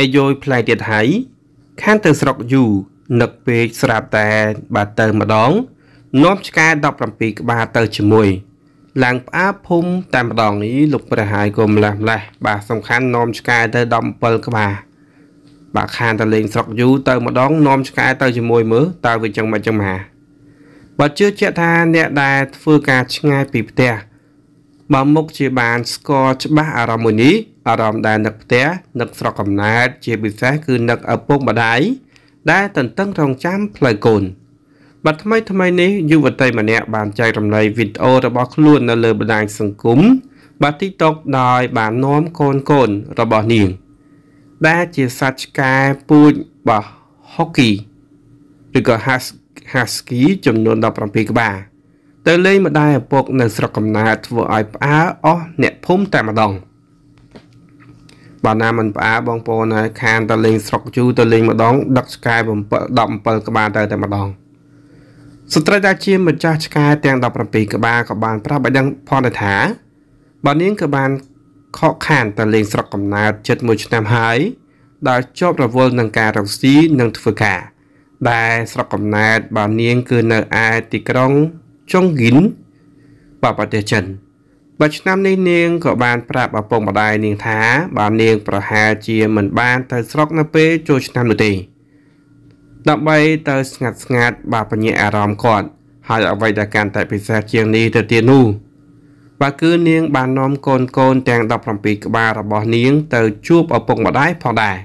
គេយោយផ្លែទៀតហើយខានទៅស្រុកយូនឹកពេកស្រាប់តែបាទទៅម្ដងនាំឆ្កែ17ក្បាលទៅជាមួយឡើងផ្អាភូមិតែម្ដងនេះលោកព្រះហើយក៏ម្លាស់ម្លាស់បាទសំខាន់នាំឆ្កែទៅ17ក្បាលបាទខានតលេងស្រុកយូទៅម្ដងនាំឆ្កែទៅជាមួយមើលតើវាចឹងមិនចឹងហាបើជឿជាក់ថា អ្នកដែលធ្វើការឆ្ងាយ ពីផ្ទះបើមុខជាបានស្គាល់ច្បាស់អារម្មណ៍មួយនេះអារម្មណ៍ដែលនឹកផ្ទះនឹកស្រុកកំណើតជាពិសេសគឺនឹកឪពុកម្ដាយដែលតន្ទឹងរង់ចាំ ផ្លូវកូនបាទថ្មីថ្មីនេះយុវតីម្នាក់បានចែករំលែកវីដេអូរបស់ខ្លួននៅលើបណ្ដាញសង្គមបាទ TikTok ដោយបាននាំកូនកូនរបស់នាងដែលជាសត្វឆ្កែពូជបោះ hockey ឬក៏ husky ចំនួន17ក្បាលទៅលេងម្ដាយឪពុកនៅស្រុកកំណើតធ្វើឲ្យផ្អើអស់អ្នកភូមិតែម្ដង។បើណាមិនផ្អាបងប្អូនហើយខាន តលេងស្រុកជូទៅលេងម្ដងដឹកឆ្កែ7 17ក្បាលទៅតែម្ដងស្ត្រីដែលជាម្ចាស់ឆ្កែទាំង17ក្បាលក៏បាន ប្រាប់ឲ្យដឹងផងដែរថាបើនាងក៏បានខកខានតលេងស្រុកកំណើតចិត្តមួយឆ្នាំហើយដែលជាប់រវល់នឹងការរកស៊ីនិងធ្វើការដែលស្រុកកំណើតបើនាងគឺនៅឯទីក្រុងចុងគិនបបប្រទេសចិនបើឆ្នាំនេះនាងក៏បាន ប្រាប់ឪពុកម្ដាយនាងថាបើនាង ប្រហែលជាមិនបានទៅស្រុកនៅពេលចូលឆ្នាំនោះទេដើម្បីទៅស្ងាត់ស្ងាត់បាបញ្ញាអារម្មណ៍គាត់ហើយអ្វីដែលកាន់តែពិសេសជាងនេះទៅទៀតនោះបាទគឺនាង បាននាំកូនកូន ទាំង17ក្បាលរបស់នាងទៅជួបឪពុកម្ដាយផងដែរ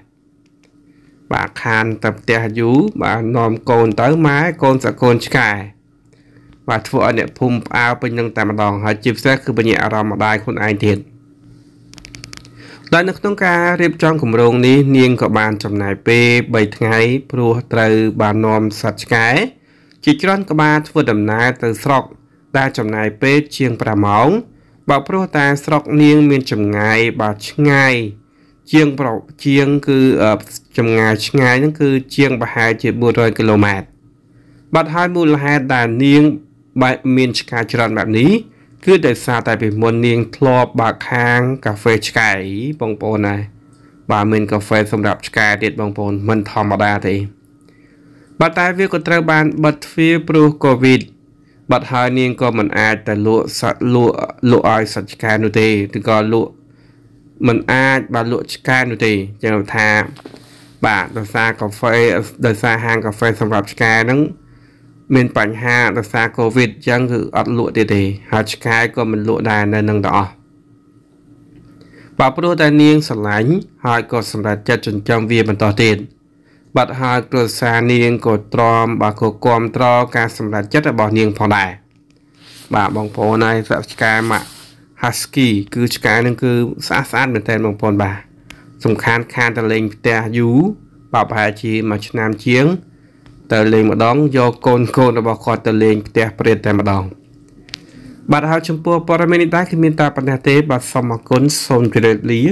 បាទខានទៅផ្ទះយូរបាទនាំកូនទៅម៉ែកូនសកូនឆ្កែបាទធ្វើឲ្យអ្នកភូមិផ្អើពេញនឹងតែម្ដងហើយជាពិសេសគឺបញ្ញាអារម្មណ៍ម្ដាយខ្លួនឯងទៀតដោយនៅក្នុងការរៀបចំគម្រោងនេះនាងក៏បានចំណាយពេល3ថ្ងៃព្រោះត្រូវបាននាំសត្វឆ្កែជាច្រើនក៏បានធ្វើដំណើរទៅស្រុកដែលចំណាយពេលជាង5ម៉ោងបើព្រោះតែស្រុកនាង មានចម្ងាយបាទឆ្ងាយជាងប្រជាងគឺចម្ងាយឆ្ងាយហ្នឹងគឺ ជាងប្រហែលជា400គីឡូម៉ែត្របាត់ហើយមូលហេតុដែលនាងបែបមានឆ្កែច្រើនបែបនេះគឺដោយសារតែពីមុននាងធ្លាប់បើកខាងកាហ្វេឆ្កែបងប្អូនណាបាទមានកាហ្វេសម្រាប់ឆ្កែទៀតបងប្អូនមិនធម្មតាទេបាទតែវាក៏ត្រូវបានបិទទ្វារព្រោះកូវីដបាត់ហើយនាងក៏មិនអាចទៅលក់សត្វលក់លក់ឲ្យសត្វឆ្កែនោះទេឬក៏លក់មិនអាចបាទលក់ឆ្កែនោះទេចឹងថា បាទដោយសារកាហ្វេដោយសារហាងកាហ្វេសម្រាប់ឆ្កែហ្នឹងមានបញ្ហាដោយសារកូវីដអញ្ចឹងគឺអត់លក់ទៀតទេហើយឆ្កែក៏មិនលក់ដែរនៅនឹងទាំងអស់បើព្រោះតែនាងស្រឡាញ់ហើយក៏សម្រេចចិត្តចិញ្ចឹមវាបន្តទៀតបាត់ហើយគ្រួសារនាងក៏ទ្រាំបាទក៏គ្រប់ត្រការសម្រេចចិត្តរបស់នាងផងដែរបាទបងប្អូនហើយស្រាប់ឆ្កែម៉ាក់ Husky គឺឆ្កែនឹងគឺស្អាតស្អាតមែនតើបងប្អូនបាទសំខាន់ខានតលេងផ្ទះយូរបាទប្រហែលជាមួយឆ្នាំជាងទៅលេងម្ដងយកកូនកូនរបស់គាត់ទៅលេងផ្ទះព្រាតតែម្ដងបាទហើយចំពោះព័ត៌មាននេះដែរគឺមានតែប៉ុណ្ណេះទេ បាទសូមអរគុណសូមជម្រាបលា